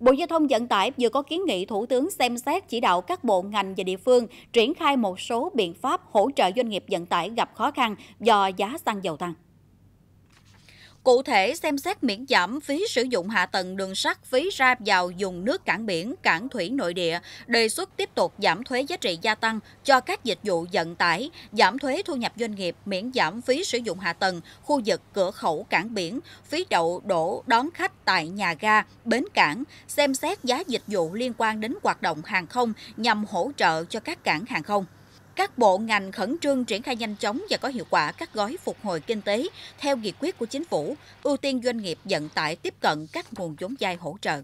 Bộ Giao thông Vận tải vừa có kiến nghị Thủ tướng xem xét chỉ đạo các bộ ngành và địa phương triển khai một số biện pháp hỗ trợ doanh nghiệp vận tải gặp khó khăn do giá xăng dầu tăng. Cụ thể, xem xét miễn giảm phí sử dụng hạ tầng đường sắt, phí ra vào dùng nước cảng biển, cảng thủy nội địa, đề xuất tiếp tục giảm thuế giá trị gia tăng cho các dịch vụ vận tải, giảm thuế thu nhập doanh nghiệp, miễn giảm phí sử dụng hạ tầng, khu vực cửa khẩu cảng biển, phí đậu đổ đón khách tại nhà ga, bến cảng, xem xét giá dịch vụ liên quan đến hoạt động hàng không nhằm hỗ trợ cho các cảng hàng không các bộ ngành khẩn trương triển khai nhanh chóng và có hiệu quả các gói phục hồi kinh tế theo nghị quyết của chính phủ, ưu tiên doanh nghiệp vận tải tiếp cận các nguồn vốn vay hỗ trợ.